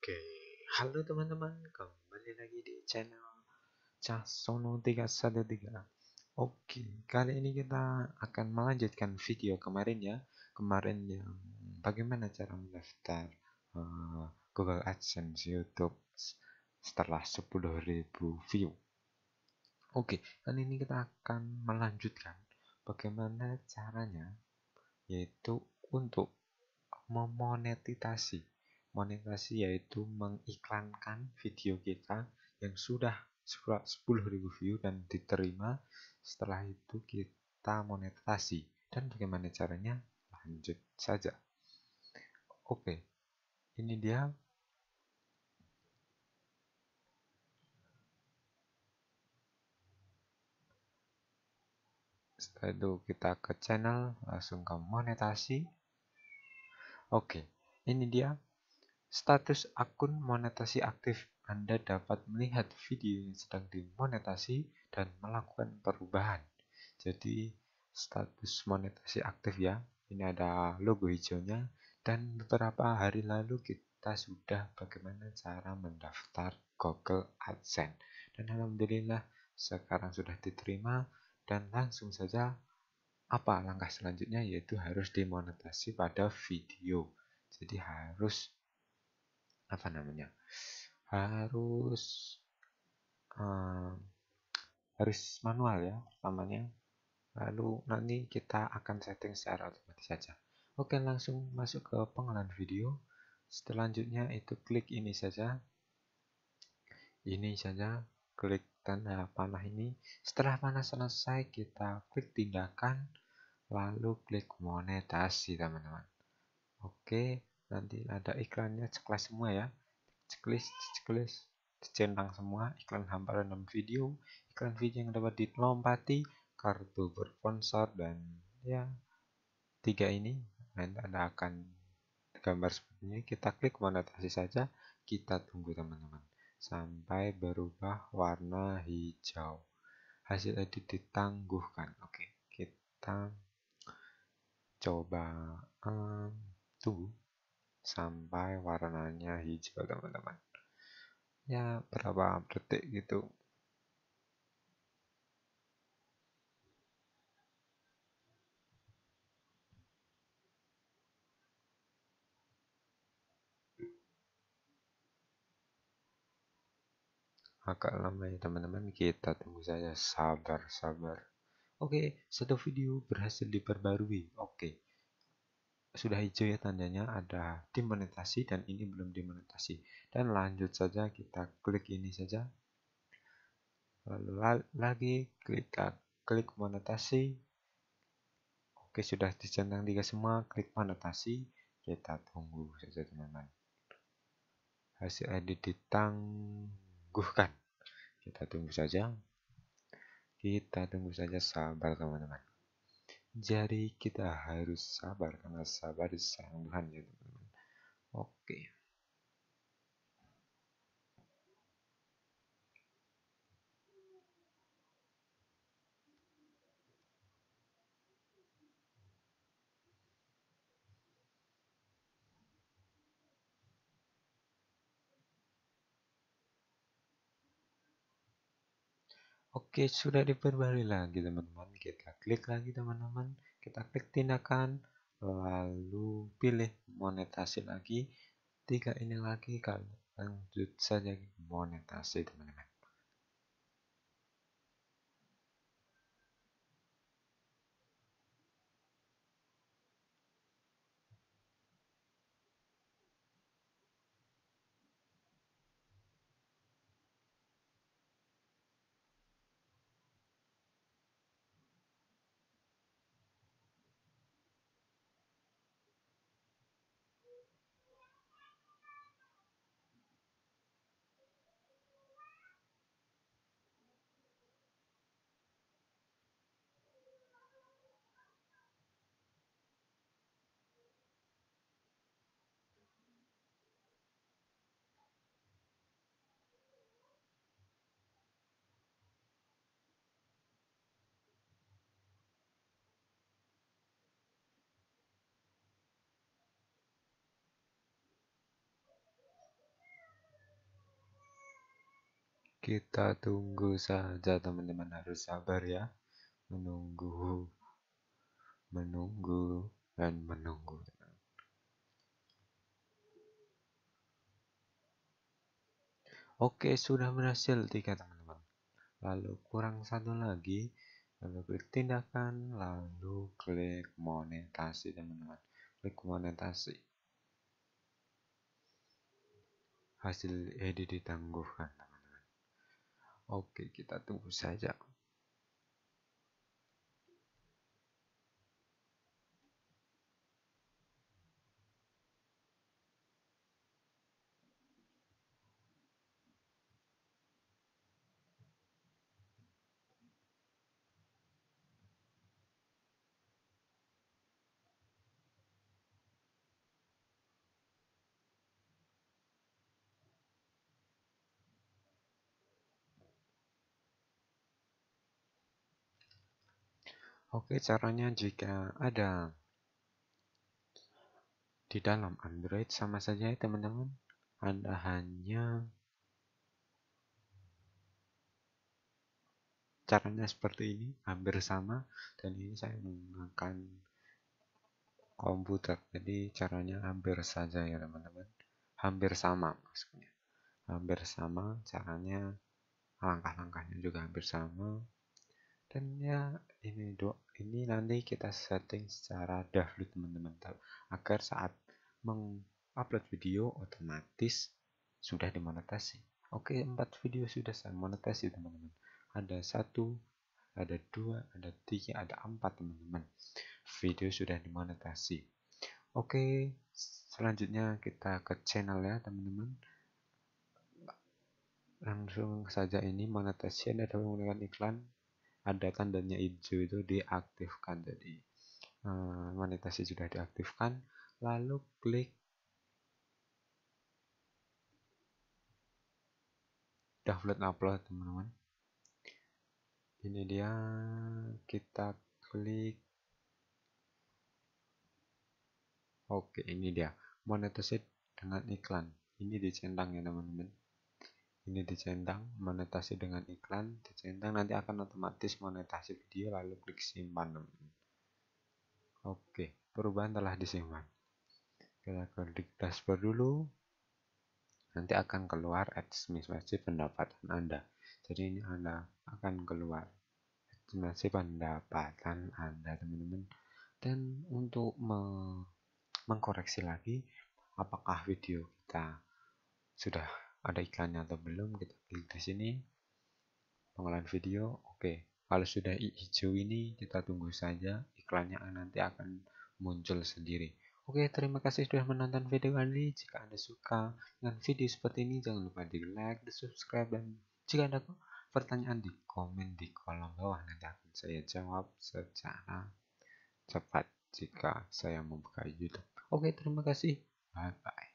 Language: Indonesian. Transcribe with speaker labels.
Speaker 1: Oke, halo teman-teman, kembali lagi di channel Casono 313. Oke, kali ini kita akan melanjutkan video kemarin ya. Kemarin yang bagaimana cara mendaftar uh, Google AdSense YouTube setelah 10.000 view. Oke, kali ini kita akan melanjutkan bagaimana caranya yaitu untuk memonetisasi Monetasi yaitu mengiklankan video kita yang sudah 10.000 view dan diterima. Setelah itu kita monetasi. Dan bagaimana caranya? Lanjut saja. Oke. Ini dia setelah itu kita ke channel langsung ke monetasi oke ini dia Status akun monetasi aktif Anda dapat melihat video yang sedang dimonetasi dan melakukan perubahan. Jadi status monetasi aktif ya. Ini ada logo hijaunya dan beberapa hari lalu kita sudah bagaimana cara mendaftar Google AdSense. Dan alhamdulillah sekarang sudah diterima dan langsung saja apa langkah selanjutnya yaitu harus dimonetasi pada video. Jadi harus apa namanya harus um, harus manual ya pertamanya lalu nanti kita akan setting secara otomatis saja oke langsung masuk ke pengolahan video selanjutnya itu klik ini saja ini saja klik tanda panah ini setelah panah selesai kita klik tindakan lalu klik monetasi teman-teman oke nanti ada iklannya checklist semua ya checklist checklist centang semua iklan hamparan dalam video iklan video yang dapat dilompati kartu bersponsor dan ya tiga ini dan ada akan gambar seperti ini kita klik monetasi saja kita tunggu teman-teman sampai berubah warna hijau hasil edit ditangguhkan oke kita coba um, tunggu sampai warnanya hijau teman-teman ya berapa detik gitu agak lama ya teman-teman kita tunggu saja sabar sabar oke satu video berhasil diperbarui oke sudah hijau ya tandanya ada dimonetasi dan ini belum dimonetasi dan lanjut saja kita klik ini saja lalu lagi kita klik monetasi oke sudah dicentang tiga semua klik monetasi kita tunggu saja teman-teman hasil edit ditangguhkan kita tunggu saja kita tunggu saja sabar teman-teman jadi kita harus sabar karena sabar di Tuhan ya teman-teman. Oke. Oke, sudah diperbarui lagi teman-teman. Kita klik lagi teman-teman. Kita klik tindakan, lalu pilih monetasi lagi. Tiga ini lagi, kalau lanjut saja monetasi teman-teman. Kita tunggu saja teman-teman harus sabar ya. Menunggu, menunggu, dan menunggu. Oke, sudah berhasil tiga teman-teman. Lalu kurang satu lagi, lalu klik tindakan, lalu klik monetasi teman-teman. Klik monetasi. Hasil edit ditangguhkan. Oke, kita tunggu saja. Oke, caranya jika ada di dalam Android sama saja ya teman-teman. Anda hanya caranya seperti ini, hampir sama dan ini saya menggunakan komputer. Jadi caranya hampir saja ya teman-teman. Hampir sama maksudnya. Hampir sama caranya, langkah-langkahnya juga hampir sama. Dan ya ini dok, ini nanti kita setting secara dahulu teman-teman agar saat mengupload video otomatis sudah dimonetasi oke empat video sudah saya monetasi teman-teman ada satu ada dua ada tiga ada empat teman-teman video sudah dimonetasi oke selanjutnya kita ke channel ya teman-teman langsung saja ini monetasi ada menggunakan iklan ada tandanya hijau itu diaktifkan jadi eh, monetasi sudah diaktifkan lalu klik download upload teman-teman ini dia kita klik oke ini dia monetasi dengan iklan ini dicentang ya teman-teman ini dicentang monetasi dengan iklan dicentang nanti akan otomatis monetasi video lalu klik simpan oke perubahan telah disimpan kita klik dashboard dulu nanti akan keluar estimasi pendapatan anda jadi ini anda akan keluar estimasi pendapatan anda teman-teman dan untuk me mengkoreksi lagi apakah video kita sudah ada iklannya atau belum kita klik di sini pengolahan video oke kalau sudah hijau ini kita tunggu saja iklannya nanti akan muncul sendiri Oke, terima kasih sudah menonton video kali ini. Jika Anda suka dengan video seperti ini, jangan lupa di like, di subscribe, dan jika ada pertanyaan di komen di kolom bawah, nanti akan saya jawab secara cepat jika saya membuka YouTube. Oke, terima kasih. Bye-bye.